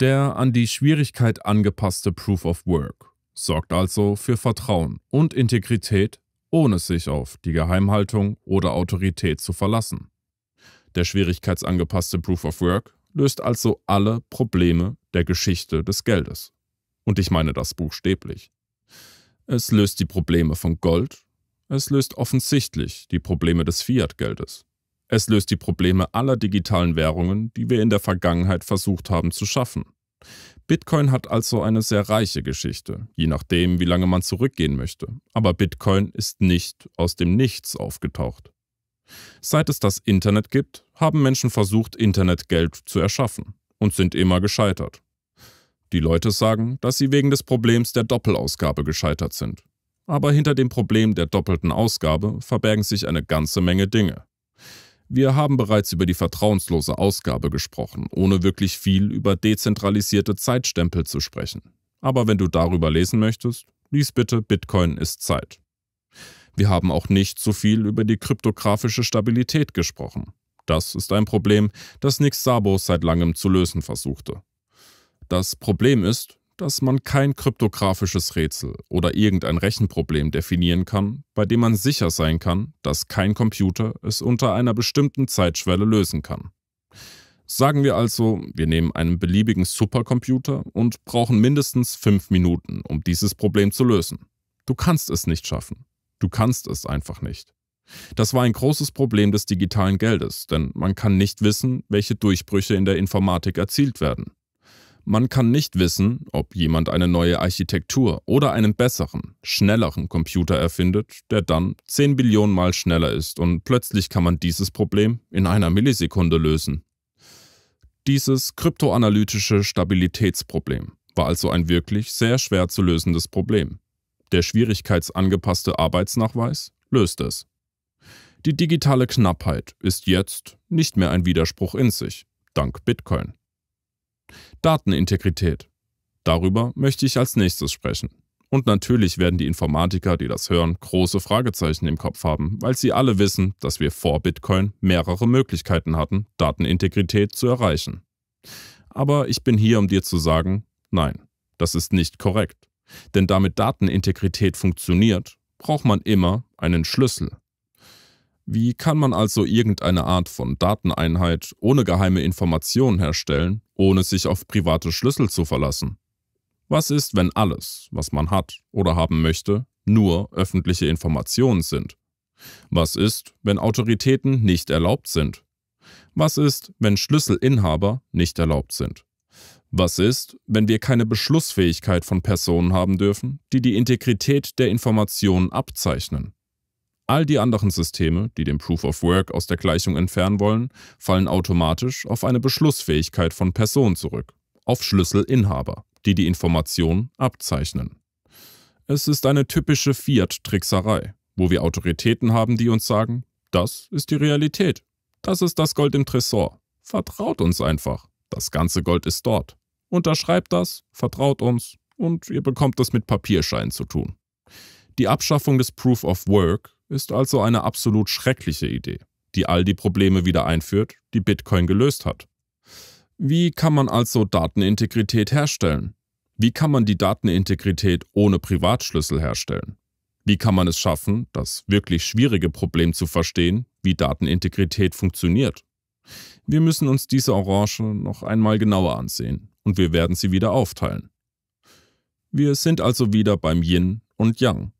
S1: Der an die Schwierigkeit angepasste Proof of Work sorgt also für Vertrauen und Integrität, ohne sich auf die Geheimhaltung oder Autorität zu verlassen. Der schwierigkeitsangepasste Proof of Work löst also alle Probleme der Geschichte des Geldes. Und ich meine das buchstäblich. Es löst die Probleme von Gold, es löst offensichtlich die Probleme des Fiat-Geldes. Es löst die Probleme aller digitalen Währungen, die wir in der Vergangenheit versucht haben zu schaffen. Bitcoin hat also eine sehr reiche Geschichte, je nachdem, wie lange man zurückgehen möchte. Aber Bitcoin ist nicht aus dem Nichts aufgetaucht. Seit es das Internet gibt, haben Menschen versucht, Internetgeld zu erschaffen und sind immer gescheitert. Die Leute sagen, dass sie wegen des Problems der Doppelausgabe gescheitert sind. Aber hinter dem Problem der doppelten Ausgabe verbergen sich eine ganze Menge Dinge. Wir haben bereits über die vertrauenslose Ausgabe gesprochen, ohne wirklich viel über dezentralisierte Zeitstempel zu sprechen. Aber wenn du darüber lesen möchtest, lies bitte Bitcoin ist Zeit. Wir haben auch nicht so viel über die kryptografische Stabilität gesprochen. Das ist ein Problem, das Nick Sabo seit langem zu lösen versuchte. Das Problem ist, dass man kein kryptografisches Rätsel oder irgendein Rechenproblem definieren kann, bei dem man sicher sein kann, dass kein Computer es unter einer bestimmten Zeitschwelle lösen kann. Sagen wir also, wir nehmen einen beliebigen Supercomputer und brauchen mindestens fünf Minuten, um dieses Problem zu lösen. Du kannst es nicht schaffen. Du kannst es einfach nicht. Das war ein großes Problem des digitalen Geldes, denn man kann nicht wissen, welche Durchbrüche in der Informatik erzielt werden. Man kann nicht wissen, ob jemand eine neue Architektur oder einen besseren, schnelleren Computer erfindet, der dann 10 Billionen Mal schneller ist und plötzlich kann man dieses Problem in einer Millisekunde lösen. Dieses kryptoanalytische Stabilitätsproblem war also ein wirklich sehr schwer zu lösendes Problem. Der schwierigkeitsangepasste Arbeitsnachweis löst es. Die digitale Knappheit ist jetzt nicht mehr ein Widerspruch in sich, dank Bitcoin. Datenintegrität. Darüber möchte ich als nächstes sprechen. Und natürlich werden die Informatiker, die das hören, große Fragezeichen im Kopf haben, weil sie alle wissen, dass wir vor Bitcoin mehrere Möglichkeiten hatten, Datenintegrität zu erreichen. Aber ich bin hier, um dir zu sagen, nein, das ist nicht korrekt. Denn damit Datenintegrität funktioniert, braucht man immer einen Schlüssel. Wie kann man also irgendeine Art von Dateneinheit ohne geheime Informationen herstellen, ohne sich auf private Schlüssel zu verlassen? Was ist, wenn alles, was man hat oder haben möchte, nur öffentliche Informationen sind? Was ist, wenn Autoritäten nicht erlaubt sind? Was ist, wenn Schlüsselinhaber nicht erlaubt sind? Was ist, wenn wir keine Beschlussfähigkeit von Personen haben dürfen, die die Integrität der Informationen abzeichnen? All die anderen Systeme, die den Proof of Work aus der Gleichung entfernen wollen, fallen automatisch auf eine Beschlussfähigkeit von Personen zurück, auf Schlüsselinhaber, die die Information abzeichnen. Es ist eine typische Fiat-Trickserei, wo wir Autoritäten haben, die uns sagen, das ist die Realität, das ist das Gold im Tresor, vertraut uns einfach, das ganze Gold ist dort. Unterschreibt das, vertraut uns und ihr bekommt es mit Papierschein zu tun. Die Abschaffung des Proof of Work ist also eine absolut schreckliche Idee, die all die Probleme wieder einführt, die Bitcoin gelöst hat. Wie kann man also Datenintegrität herstellen? Wie kann man die Datenintegrität ohne Privatschlüssel herstellen? Wie kann man es schaffen, das wirklich schwierige Problem zu verstehen, wie Datenintegrität funktioniert? Wir müssen uns diese Orange noch einmal genauer ansehen und wir werden sie wieder aufteilen. Wir sind also wieder beim Yin und Yang.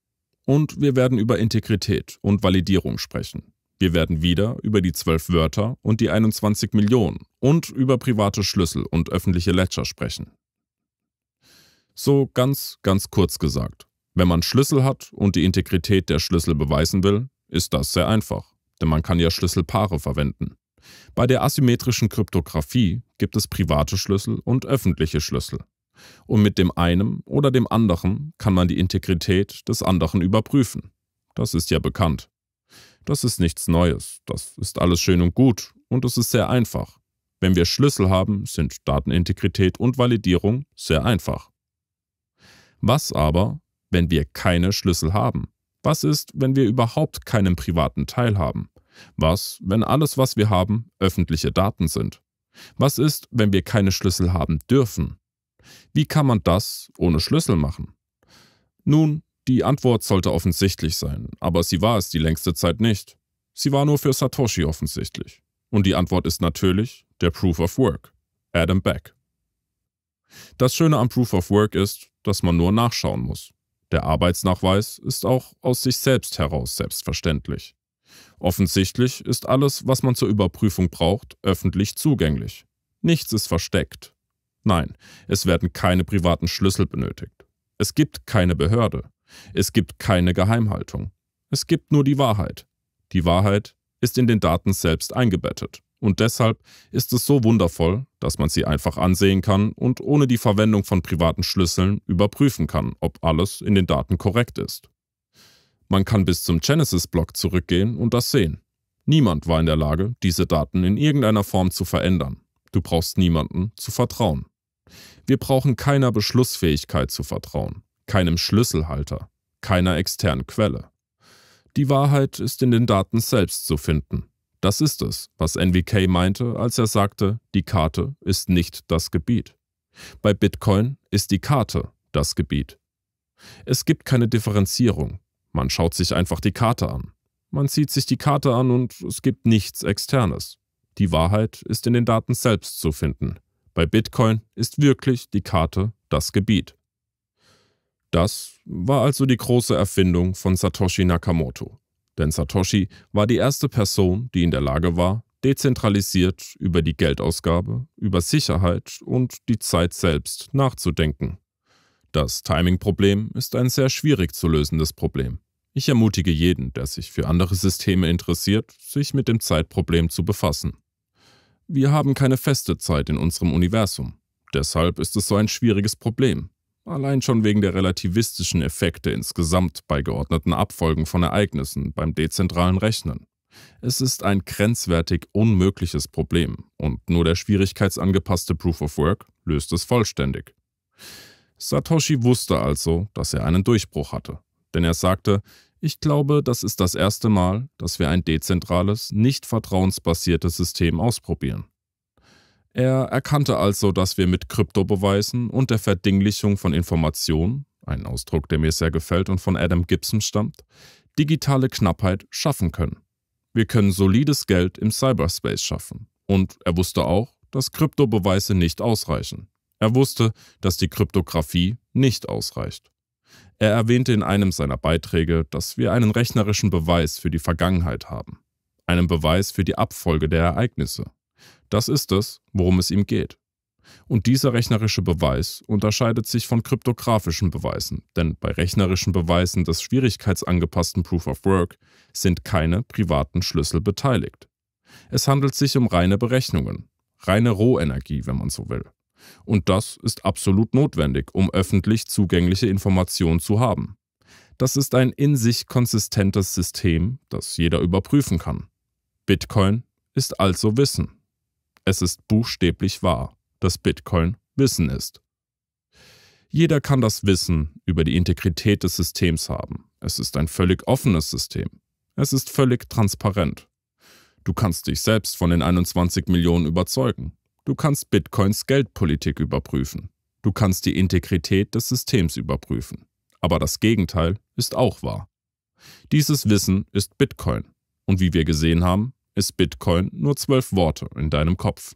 S1: Und wir werden über Integrität und Validierung sprechen. Wir werden wieder über die zwölf Wörter und die 21 Millionen und über private Schlüssel und öffentliche Ledger sprechen. So ganz, ganz kurz gesagt. Wenn man Schlüssel hat und die Integrität der Schlüssel beweisen will, ist das sehr einfach, denn man kann ja Schlüsselpaare verwenden. Bei der asymmetrischen Kryptographie gibt es private Schlüssel und öffentliche Schlüssel und mit dem einen oder dem anderen kann man die Integrität des anderen überprüfen. Das ist ja bekannt. Das ist nichts Neues, das ist alles schön und gut und es ist sehr einfach. Wenn wir Schlüssel haben, sind Datenintegrität und Validierung sehr einfach. Was aber, wenn wir keine Schlüssel haben? Was ist, wenn wir überhaupt keinen privaten Teil haben? Was, wenn alles, was wir haben, öffentliche Daten sind? Was ist, wenn wir keine Schlüssel haben dürfen? Wie kann man das ohne Schlüssel machen? Nun, die Antwort sollte offensichtlich sein, aber sie war es die längste Zeit nicht. Sie war nur für Satoshi offensichtlich. Und die Antwort ist natürlich der Proof of Work, Adam Beck. Das Schöne am Proof of Work ist, dass man nur nachschauen muss. Der Arbeitsnachweis ist auch aus sich selbst heraus selbstverständlich. Offensichtlich ist alles, was man zur Überprüfung braucht, öffentlich zugänglich. Nichts ist versteckt, Nein, es werden keine privaten Schlüssel benötigt. Es gibt keine Behörde. Es gibt keine Geheimhaltung. Es gibt nur die Wahrheit. Die Wahrheit ist in den Daten selbst eingebettet. Und deshalb ist es so wundervoll, dass man sie einfach ansehen kann und ohne die Verwendung von privaten Schlüsseln überprüfen kann, ob alles in den Daten korrekt ist. Man kann bis zum Genesis-Block zurückgehen und das sehen. Niemand war in der Lage, diese Daten in irgendeiner Form zu verändern. Du brauchst niemanden zu vertrauen. Wir brauchen keiner Beschlussfähigkeit zu vertrauen, keinem Schlüsselhalter, keiner externen Quelle. Die Wahrheit ist in den Daten selbst zu finden. Das ist es, was NVK meinte, als er sagte, die Karte ist nicht das Gebiet. Bei Bitcoin ist die Karte das Gebiet. Es gibt keine Differenzierung. Man schaut sich einfach die Karte an. Man zieht sich die Karte an und es gibt nichts Externes. Die Wahrheit ist in den Daten selbst zu finden. Bei Bitcoin ist wirklich die Karte das Gebiet. Das war also die große Erfindung von Satoshi Nakamoto. Denn Satoshi war die erste Person, die in der Lage war, dezentralisiert über die Geldausgabe, über Sicherheit und die Zeit selbst nachzudenken. Das Timing-Problem ist ein sehr schwierig zu lösendes Problem. Ich ermutige jeden, der sich für andere Systeme interessiert, sich mit dem Zeitproblem zu befassen. Wir haben keine feste Zeit in unserem Universum. Deshalb ist es so ein schwieriges Problem. Allein schon wegen der relativistischen Effekte insgesamt bei geordneten Abfolgen von Ereignissen beim dezentralen Rechnen. Es ist ein grenzwertig unmögliches Problem und nur der schwierigkeitsangepasste Proof of Work löst es vollständig. Satoshi wusste also, dass er einen Durchbruch hatte, denn er sagte, ich glaube, das ist das erste Mal, dass wir ein dezentrales, nicht vertrauensbasiertes System ausprobieren. Er erkannte also, dass wir mit Kryptobeweisen und der Verdinglichung von Informationen, ein Ausdruck, der mir sehr gefällt und von Adam Gibson stammt, digitale Knappheit schaffen können. Wir können solides Geld im Cyberspace schaffen. Und er wusste auch, dass Kryptobeweise nicht ausreichen. Er wusste, dass die Kryptographie nicht ausreicht. Er erwähnte in einem seiner Beiträge, dass wir einen rechnerischen Beweis für die Vergangenheit haben, einen Beweis für die Abfolge der Ereignisse. Das ist es, worum es ihm geht. Und dieser rechnerische Beweis unterscheidet sich von kryptografischen Beweisen, denn bei rechnerischen Beweisen des schwierigkeitsangepassten Proof of Work sind keine privaten Schlüssel beteiligt. Es handelt sich um reine Berechnungen, reine Rohenergie, wenn man so will. Und das ist absolut notwendig, um öffentlich zugängliche Informationen zu haben. Das ist ein in sich konsistentes System, das jeder überprüfen kann. Bitcoin ist also Wissen. Es ist buchstäblich wahr, dass Bitcoin Wissen ist. Jeder kann das Wissen über die Integrität des Systems haben. Es ist ein völlig offenes System. Es ist völlig transparent. Du kannst dich selbst von den 21 Millionen überzeugen. Du kannst Bitcoins Geldpolitik überprüfen. Du kannst die Integrität des Systems überprüfen. Aber das Gegenteil ist auch wahr. Dieses Wissen ist Bitcoin. Und wie wir gesehen haben, ist Bitcoin nur zwölf Worte in deinem Kopf.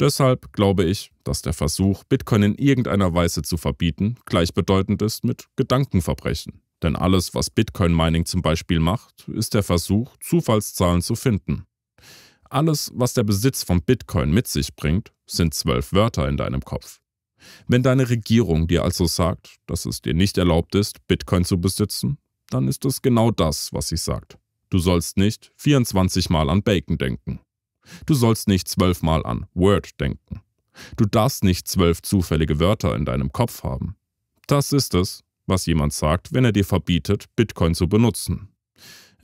S1: Deshalb glaube ich, dass der Versuch, Bitcoin in irgendeiner Weise zu verbieten, gleichbedeutend ist mit Gedankenverbrechen. Denn alles, was Bitcoin-Mining zum Beispiel macht, ist der Versuch, Zufallszahlen zu finden alles, was der Besitz von Bitcoin mit sich bringt, sind zwölf Wörter in deinem Kopf. Wenn deine Regierung dir also sagt, dass es dir nicht erlaubt ist, Bitcoin zu besitzen, dann ist es genau das, was sie sagt. Du sollst nicht 24 Mal an Bacon denken. Du sollst nicht 12 Mal an Word denken. Du darfst nicht zwölf zufällige Wörter in deinem Kopf haben. Das ist es, was jemand sagt, wenn er dir verbietet, Bitcoin zu benutzen.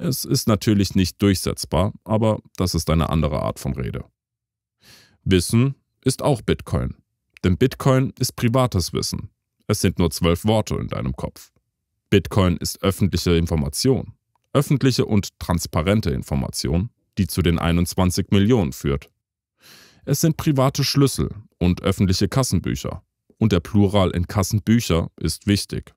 S1: Es ist natürlich nicht durchsetzbar, aber das ist eine andere Art von Rede. Wissen ist auch Bitcoin. Denn Bitcoin ist privates Wissen. Es sind nur zwölf Worte in deinem Kopf. Bitcoin ist öffentliche Information. Öffentliche und transparente Information, die zu den 21 Millionen führt. Es sind private Schlüssel und öffentliche Kassenbücher. Und der Plural in Kassenbücher ist wichtig.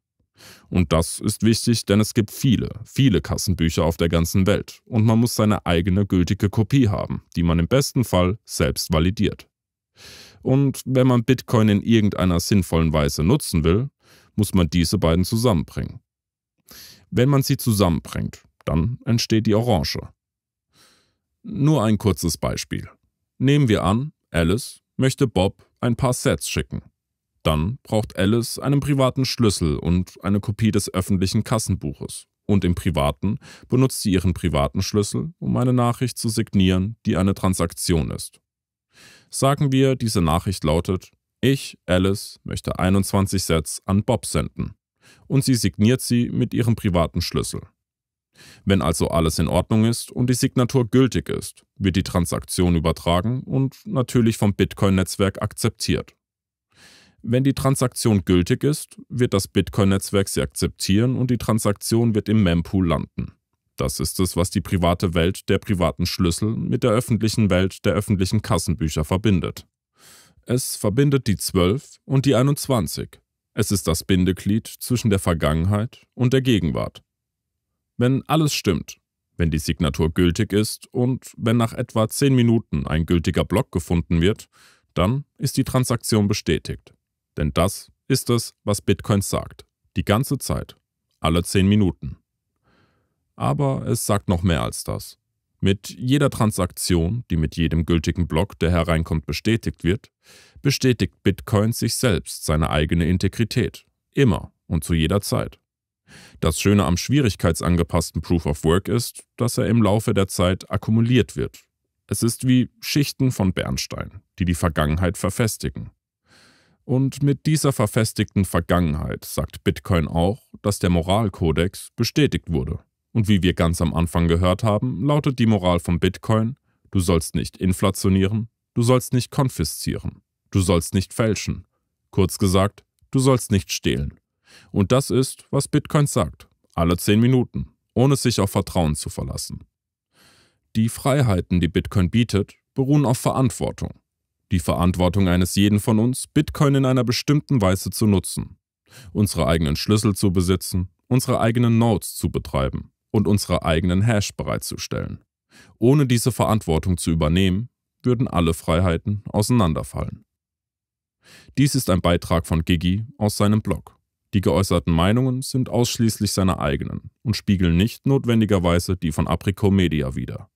S1: Und das ist wichtig, denn es gibt viele, viele Kassenbücher auf der ganzen Welt und man muss seine eigene gültige Kopie haben, die man im besten Fall selbst validiert. Und wenn man Bitcoin in irgendeiner sinnvollen Weise nutzen will, muss man diese beiden zusammenbringen. Wenn man sie zusammenbringt, dann entsteht die Orange. Nur ein kurzes Beispiel. Nehmen wir an, Alice möchte Bob ein paar Sets schicken. Dann braucht Alice einen privaten Schlüssel und eine Kopie des öffentlichen Kassenbuches. Und im privaten benutzt sie ihren privaten Schlüssel, um eine Nachricht zu signieren, die eine Transaktion ist. Sagen wir, diese Nachricht lautet, ich, Alice, möchte 21 Sets an Bob senden. Und sie signiert sie mit ihrem privaten Schlüssel. Wenn also alles in Ordnung ist und die Signatur gültig ist, wird die Transaktion übertragen und natürlich vom Bitcoin-Netzwerk akzeptiert. Wenn die Transaktion gültig ist, wird das Bitcoin-Netzwerk sie akzeptieren und die Transaktion wird im Mempool landen. Das ist es, was die private Welt der privaten Schlüssel mit der öffentlichen Welt der öffentlichen Kassenbücher verbindet. Es verbindet die 12 und die 21. Es ist das Bindeglied zwischen der Vergangenheit und der Gegenwart. Wenn alles stimmt, wenn die Signatur gültig ist und wenn nach etwa 10 Minuten ein gültiger Block gefunden wird, dann ist die Transaktion bestätigt. Denn das ist es, was Bitcoin sagt. Die ganze Zeit. Alle zehn Minuten. Aber es sagt noch mehr als das. Mit jeder Transaktion, die mit jedem gültigen Block, der hereinkommt, bestätigt wird, bestätigt Bitcoin sich selbst seine eigene Integrität. Immer und zu jeder Zeit. Das Schöne am schwierigkeitsangepassten Proof of Work ist, dass er im Laufe der Zeit akkumuliert wird. Es ist wie Schichten von Bernstein, die die Vergangenheit verfestigen. Und mit dieser verfestigten Vergangenheit sagt Bitcoin auch, dass der Moralkodex bestätigt wurde. Und wie wir ganz am Anfang gehört haben, lautet die Moral von Bitcoin, du sollst nicht inflationieren, du sollst nicht konfiszieren, du sollst nicht fälschen. Kurz gesagt, du sollst nicht stehlen. Und das ist, was Bitcoin sagt, alle 10 Minuten, ohne sich auf Vertrauen zu verlassen. Die Freiheiten, die Bitcoin bietet, beruhen auf Verantwortung die Verantwortung eines jeden von uns, Bitcoin in einer bestimmten Weise zu nutzen, unsere eigenen Schlüssel zu besitzen, unsere eigenen Nodes zu betreiben und unsere eigenen Hash bereitzustellen. Ohne diese Verantwortung zu übernehmen, würden alle Freiheiten auseinanderfallen. Dies ist ein Beitrag von Gigi aus seinem Blog. Die geäußerten Meinungen sind ausschließlich seine eigenen und spiegeln nicht notwendigerweise die von Aprico Media wider.